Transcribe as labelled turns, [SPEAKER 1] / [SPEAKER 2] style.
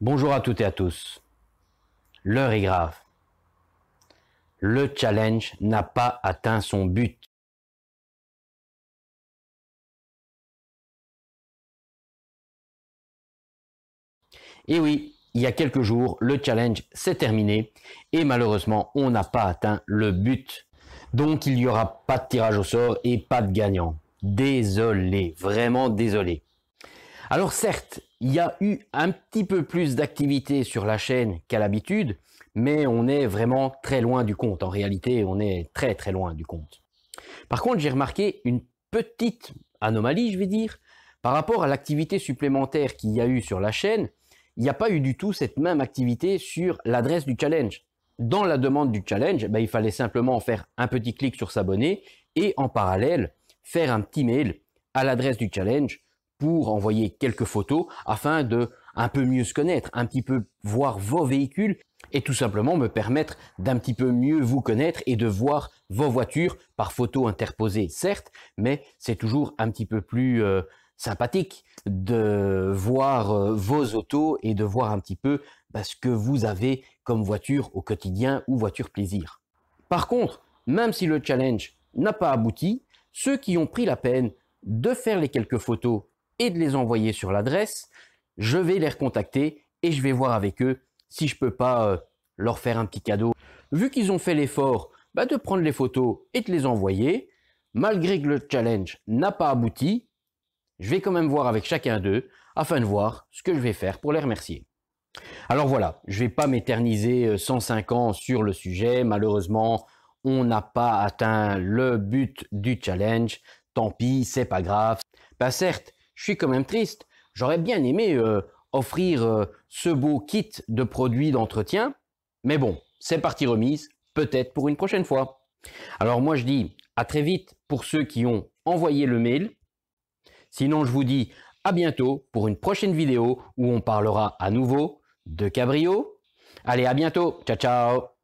[SPEAKER 1] Bonjour à toutes et à tous. L'heure est grave.
[SPEAKER 2] Le challenge n'a pas atteint son but. Et oui, il y a quelques jours, le challenge s'est terminé et malheureusement, on
[SPEAKER 1] n'a pas atteint le but. Donc, il n'y aura pas de tirage au sort et pas de gagnant. Désolé, vraiment désolé. Alors certes, il y a eu un petit peu plus d'activité sur la chaîne qu'à l'habitude, mais on est vraiment très loin du compte. En réalité, on est très très loin du compte. Par contre, j'ai remarqué une petite anomalie, je vais dire, par rapport à l'activité supplémentaire qu'il y a eu sur la chaîne, il n'y a pas eu du tout cette même activité sur l'adresse du challenge. Dans la demande du challenge, ben, il fallait simplement faire un petit clic sur s'abonner et en parallèle, faire un petit mail à l'adresse du challenge pour envoyer quelques photos afin de un peu mieux se connaître, un petit peu voir vos véhicules et tout simplement me permettre d'un petit peu mieux vous connaître et de voir vos voitures par photos interposées, certes, mais c'est toujours un petit peu plus euh, sympathique de voir euh, vos autos et de voir un petit peu bah, ce que vous avez comme voiture au quotidien ou voiture plaisir. Par contre, même si le challenge n'a pas abouti, ceux qui ont pris la peine de faire les quelques photos et de les envoyer sur l'adresse. Je vais les recontacter et je vais voir avec eux si je peux pas euh, leur faire un petit cadeau. Vu qu'ils ont fait l'effort bah, de prendre les photos et de les envoyer, malgré que le challenge n'a pas abouti, je vais quand même voir avec chacun d'eux afin de voir ce que je vais faire pour les remercier. Alors voilà, je ne vais pas m'éterniser 105 euh, ans sur le sujet. Malheureusement, on n'a pas atteint le but du challenge. Tant pis, c'est pas grave. Bah certes, je suis quand même triste. J'aurais bien aimé euh, offrir euh, ce beau kit de produits d'entretien, mais bon, c'est parti remise, peut-être pour une prochaine fois. Alors moi je dis à très vite pour ceux qui ont envoyé le mail. Sinon je vous dis à bientôt pour une prochaine vidéo où on parlera
[SPEAKER 2] à nouveau de Cabrio. Allez, à bientôt. Ciao, ciao.